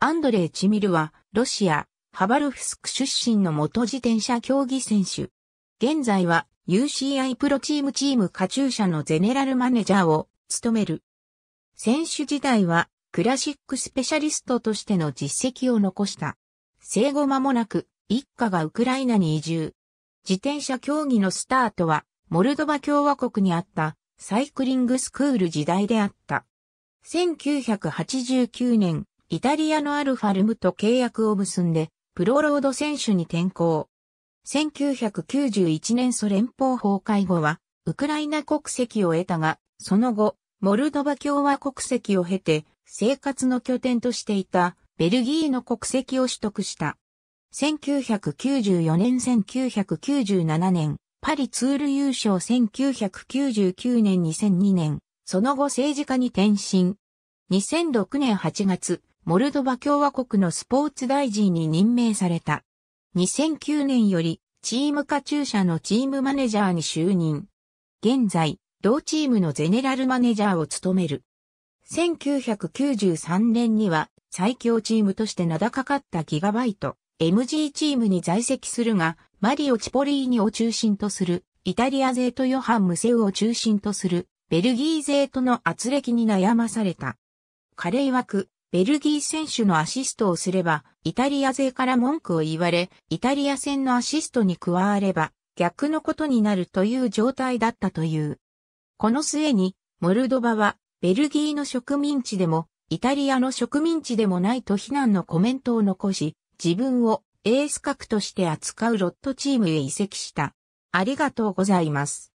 アンドレイ・チミルは、ロシア、ハバルフスク出身の元自転車競技選手。現在は UCI プロチームチームカチューシャのゼネラルマネージャーを務める。選手時代はクラシックスペシャリストとしての実績を残した。生後間もなく一家がウクライナに移住。自転車競技のスタートはモルドバ共和国にあったサイクリングスクール時代であった。1989年イタリアのアルファルムと契約を結んで、プロロード選手に転向。1991年ソ連邦崩壊後は、ウクライナ国籍を得たが、その後、モルドバ共和国籍を経て、生活の拠点としていた、ベルギーの国籍を取得した。1994年1997年、パリツール優勝1999年2002年、その後政治家に転身。2006年8月、モルドバ共和国のスポーツ大臣に任命された。2009年より、チームカチューシャのチームマネジャーに就任。現在、同チームのゼネラルマネジャーを務める。1993年には最強チームとして名高かったギガバイト、MG チームに在籍するが、マリオ・チポリーニを中心とする、イタリア勢とヨハン・ムセウを中心とする、ベルギー勢との圧力に悩まされた。カレイ枠、ベルギー選手のアシストをすれば、イタリア勢から文句を言われ、イタリア戦のアシストに加われば、逆のことになるという状態だったという。この末に、モルドバは、ベルギーの植民地でも、イタリアの植民地でもないと非難のコメントを残し、自分をエース格として扱うロットチームへ移籍した。ありがとうございます。